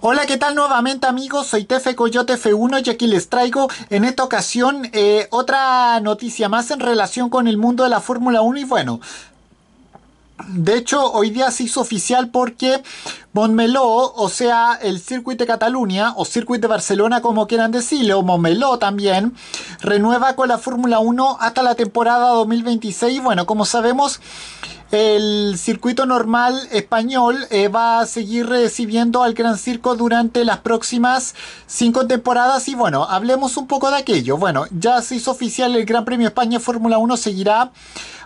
Hola, ¿qué tal nuevamente amigos? Soy Tefe Coyote F1 y aquí les traigo en esta ocasión eh, otra noticia más en relación con el mundo de la Fórmula 1 y bueno... De hecho, hoy día se hizo oficial porque Montmeló, o sea, el circuit de Cataluña o circuit de Barcelona, como quieran decirlo, o Montmeló también, renueva con la Fórmula 1 hasta la temporada 2026. Bueno, como sabemos, el circuito normal español eh, va a seguir recibiendo al Gran Circo durante las próximas cinco temporadas y bueno, hablemos un poco de aquello. Bueno, ya se hizo oficial el Gran Premio España Fórmula 1 seguirá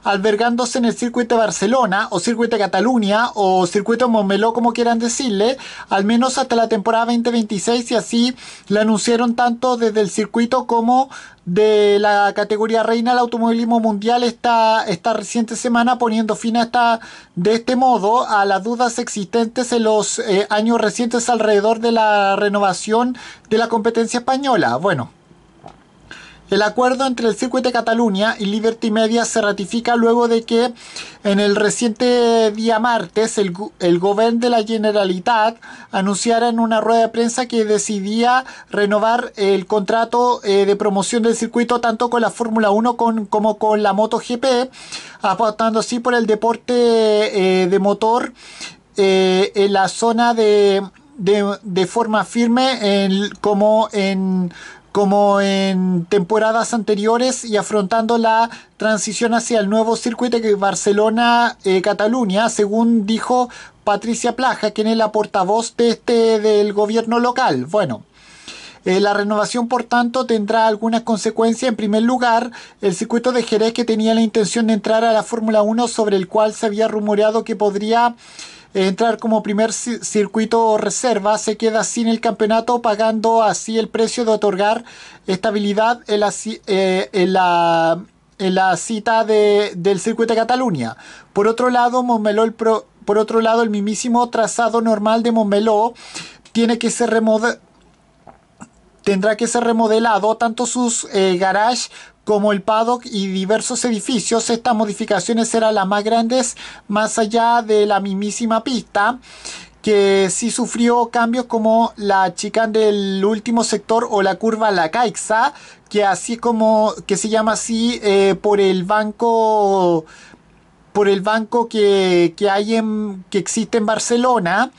albergándose en el circuito de Barcelona o circuito de Cataluña o circuito de Montmeló como quieran decirle, al menos hasta la temporada 2026 y así lo anunciaron tanto desde el circuito como de la categoría reina del automovilismo mundial esta, esta reciente semana poniendo fin a esta, de este modo a las dudas existentes en los eh, años recientes alrededor de la renovación de la competencia española. Bueno, el acuerdo entre el Circuito de Cataluña y Liberty Media se ratifica luego de que en el reciente día martes el, el gobierno de la Generalitat anunciara en una rueda de prensa que decidía renovar el contrato eh, de promoción del circuito tanto con la Fórmula 1 como con la MotoGP, apostando así por el deporte eh, de motor eh, en la zona de, forma firme como en como en temporadas anteriores y afrontando la transición hacia el nuevo circuito que Barcelona-Cataluña, eh, según dijo Patricia Plaja, quien es la portavoz de este, del gobierno local. Bueno. Eh, la renovación, por tanto, tendrá algunas consecuencias. En primer lugar, el circuito de Jerez que tenía la intención de entrar a la Fórmula 1 sobre el cual se había rumoreado que podría entrar como primer circuito reserva, se queda sin el campeonato, pagando así el precio de otorgar estabilidad en la, eh, en en la cita del circuito de Cataluña. Por otro lado, el por otro lado, el mismísimo trazado normal de Montmeló tiene que ser tendrá que ser remodelado tanto sus eh, garages como el paddock y diversos edificios, estas modificaciones eran las más grandes más allá de la mismísima pista que sí sufrió cambios como la chicane del último sector o la curva La Caixa, que así como que se llama así eh, por el banco por el banco que, hay en, que existe en Barcelona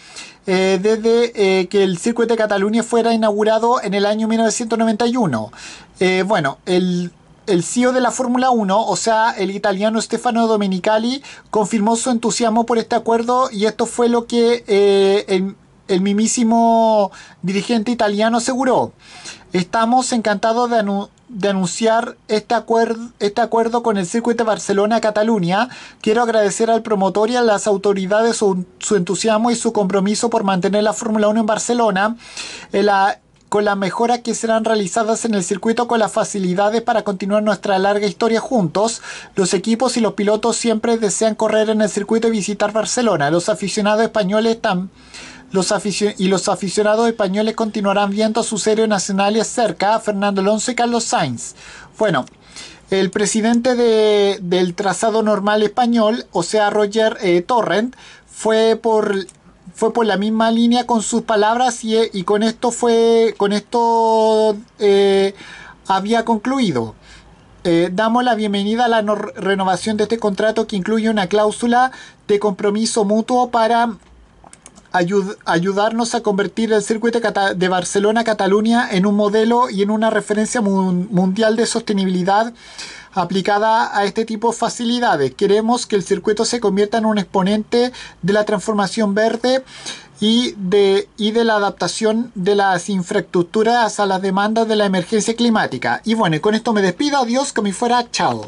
eh, desde eh, que el circuito de Cataluña fuera inaugurado en el año 1991. bueno, el el CEO de la Fórmula 1, o sea, el italiano Stefano Domenicali, confirmó su entusiasmo por este acuerdo y esto fue lo que eh, el, mismísimo dirigente italiano aseguró. Estamos encantados de, anunciar este, este, acuerdo con el circuito de Barcelona-Cataluña. Quiero agradecer al promotor y a las autoridades su, entusiasmo y su compromiso por mantener la Fórmula 1 en Barcelona con las mejoras que serán realizadas en el circuito con las facilidades para continuar nuestra larga historia juntos. Los equipos y los pilotos siempre desean correr en el circuito y visitar Barcelona. Los aficionados españoles están los y los aficionados españoles continuarán viendo a sus nacional nacionales cerca, Fernando Alonso y Carlos Sainz. Bueno, el presidente del trazado normal español, o sea, Roger eh, Torrent, fue por fue por la misma línea con sus palabras y, eh, con esto fue, con esto eh, había concluido. Eh, damos la bienvenida a la renovación de este contrato que incluye una cláusula de compromiso mutuo para ayudarnos a convertir el circuito de, Barcelona-Cataluña en un modelo y en una referencia mundial de sostenibilidad aplicada a este tipo de facilidades. Queremos que el circuito se convierta en un exponente de la transformación verde y de, y de la adaptación de las infraestructuras a las demandas de la emergencia climática. Y bueno, con esto me despido. Adiós, me fuera. Chao.